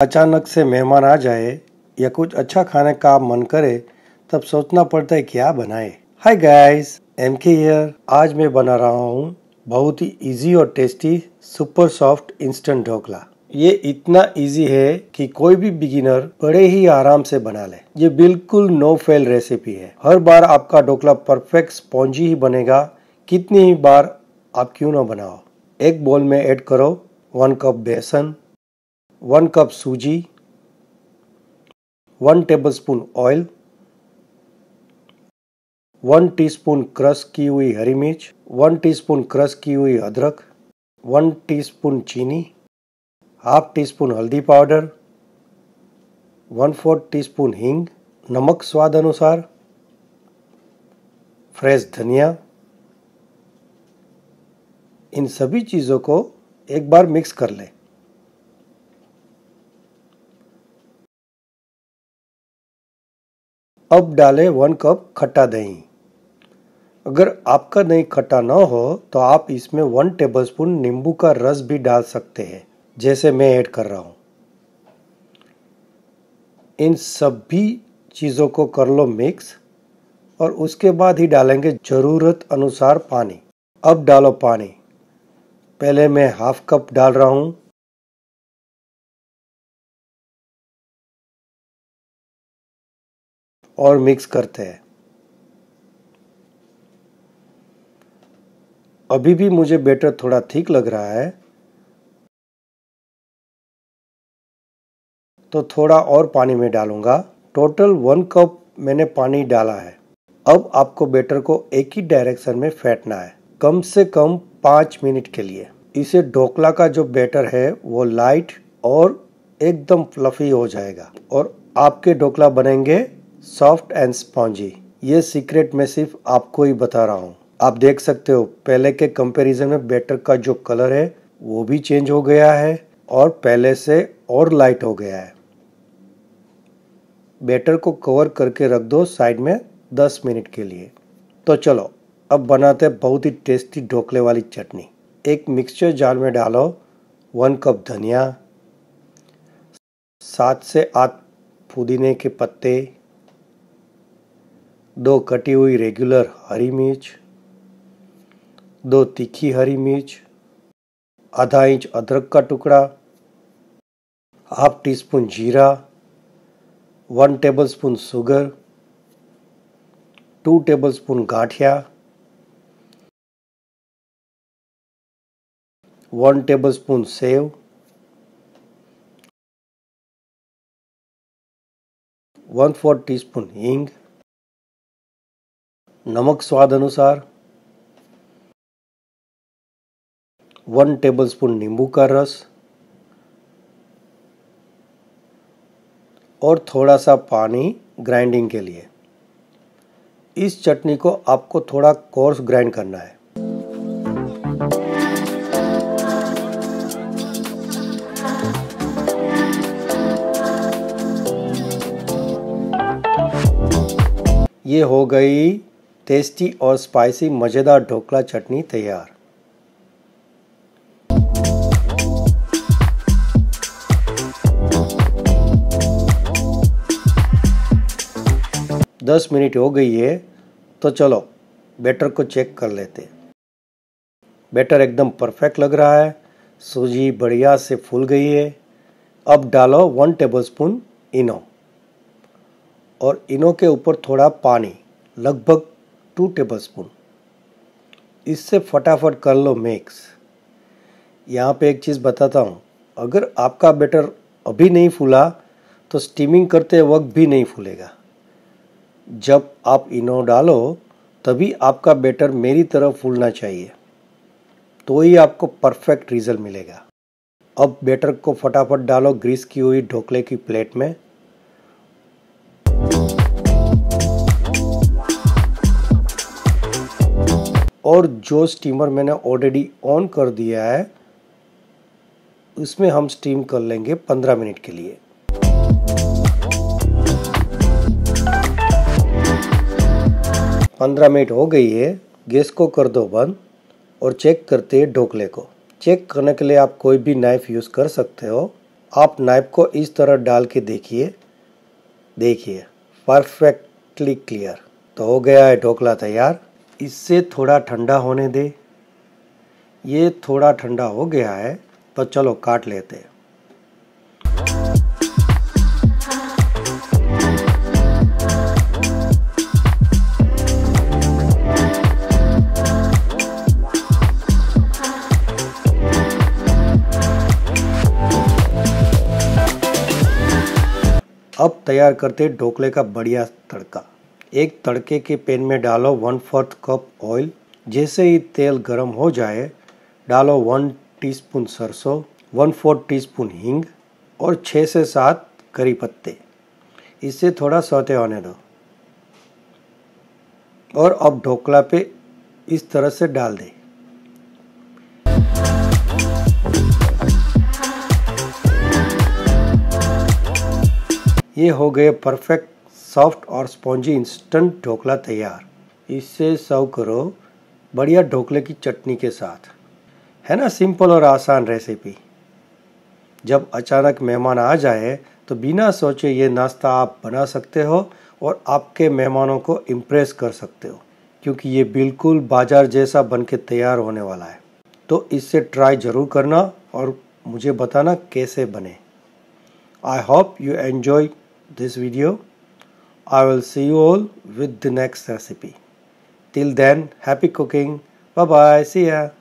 अचानक से मेहमान आ जाए या कुछ अच्छा खाने का मन करे तब सोचना पड़ता है क्या बनाए हाय गाइस एम के आज मैं बना रहा हूँ बहुत ही इजी और tasty super soft instant dhokla ये इतना इजी है कि कोई भी बिगिनर बड़े ही आराम से बना ले ये बिल्कुल नो फेल रेसिपी है हर बार आपका ढोकला परफेक्ट स्पॉन्जी ही बनेगा कितनी ही बार आप क्यों ना बनाओ एक बोल में एड करो वन कप बेसन वन कप सूजी one tablespoon oil one teaspoon crush की हुई हरी मिर्च वन टीस्पून क्रश की हुई अदरक वन टीस्पून चीनी हाफ टी स्पून हल्दी powder one fourth teaspoon हींग नमक स्वाद अनुसार फ्रेश धनिया इन सभी चीज़ों को एक बार मिक्स कर लें अब डालें वन कप खट्टा दही अगर आपका दही खट्टा ना हो तो आप इसमें वन टेबलस्पून नींबू का रस भी डाल सकते हैं जैसे मैं ऐड कर रहा हूँ इन सभी चीज़ों को कर लो मिक्स और उसके बाद ही डालेंगे ज़रूरत अनुसार पानी अब डालो पानी पहले मैं हाफ कप डाल रहा हूँ और मिक्स करते हैं अभी भी मुझे बैटर थोड़ा ठीक लग रहा है तो थोड़ा और पानी में डालूंगा टोटल वन कप मैंने पानी डाला है अब आपको बैटर को एक ही डायरेक्शन में फेंटना है कम से कम पांच मिनट के लिए इसे ढोकला का जो बैटर है वो लाइट और एकदम फ्लफी हो जाएगा और आपके ढोकला बनेंगे सॉफ्ट एंड स्पॉन्जी ये सीक्रेट मैं सिर्फ आपको ही बता रहा हूँ आप देख सकते हो पहले के कंपैरिजन में बैटर का जो कलर है वो भी चेंज हो गया है और पहले से और लाइट हो गया है बैटर को कवर करके रख दो साइड में 10 मिनट के लिए तो चलो अब बनाते हैं बहुत ही टेस्टी ढोकले वाली चटनी एक मिक्सचर जार में डालो वन कप धनिया सात से आठ पुदीने के पत्ते दो कटी हुई रेगुलर हरी मिर्च दो तीखी हरी मिर्च आधा इंच अदरक का टुकड़ा हाफ टी स्पून जीरा one tablespoon sugar two tablespoon gathiya one tablespoon sev one four teaspoon हिंग नमक स्वाद अनुसार वन टेबलस्पून नींबू का रस और थोड़ा सा पानी ग्राइंडिंग के लिए इस चटनी को आपको थोड़ा कोर्स ग्राइंड करना है ये हो गई टेस्टी और स्पाइसी मज़ेदार ढोकला चटनी तैयार दस मिनट हो गई है तो चलो बैटर को चेक कर लेते बैटर एकदम परफेक्ट लग रहा है सूजी बढ़िया से फूल गई है अब डालो वन टेबलस्पून इनो और इनो के ऊपर थोड़ा पानी लगभग टू टेबल स्पून इससे फटाफट कर लो मिक्स यहाँ पे एक चीज़ बताता हूँ अगर आपका बैटर अभी नहीं फूला तो स्टीमिंग करते वक्त भी नहीं फूलेगा जब आप इनो डालो तभी आपका बैटर मेरी तरह फूलना चाहिए तो ही आपको परफेक्ट रिजल्ट मिलेगा अब बैटर को फटाफट डालो ग्रीस की हुई ढोकले की प्लेट में और जो स्टीमर मैंने ऑलरेडी ऑन कर दिया है उसमें हम स्टीम कर लेंगे 15 मिनट के लिए पंद्रह मिनट हो गई है गैस को कर दो बंद और चेक करते हैं ढोकले को चेक करने के लिए आप कोई भी नाइफ यूज़ कर सकते हो आप नाइफ को इस तरह डाल के देखिए देखिए परफेक्टली क्लियर तो हो गया है ढोकला तैयार इससे थोड़ा ठंडा होने दे ये थोड़ा ठंडा हो गया है तो चलो काट लेते हैं अब तैयार करते ढोकले का बढ़िया तड़का एक तड़के के पेन में डालो वन फोर्थ कप ऑयल जैसे ही तेल गर्म हो जाए डालो वन टीस्पून सरसों वन फोर्थ टीस्पून हींग और छः से सात करी पत्ते इससे थोड़ा सौते होने दो और अब ढोकला पे इस तरह से डाल दे ये हो गए परफेक्ट सॉफ्ट और स्पॉन्जी इंस्टेंट ढोकला तैयार इसे सर्व करो बढ़िया ढोकले की चटनी के साथ है ना सिंपल और आसान रेसिपी जब अचानक मेहमान आ जाए तो बिना सोचे ये नाश्ता आप बना सकते हो और आपके मेहमानों को इम्प्रेस कर सकते हो क्योंकि ये बिल्कुल बाजार जैसा बन के तैयार होने वाला है तो इससे ट्राई ज़रूर करना और मुझे बताना कैसे बने I hope you enjoy this video I will see you all with the next recipe. Till then, happy cooking. Bye bye. See ya.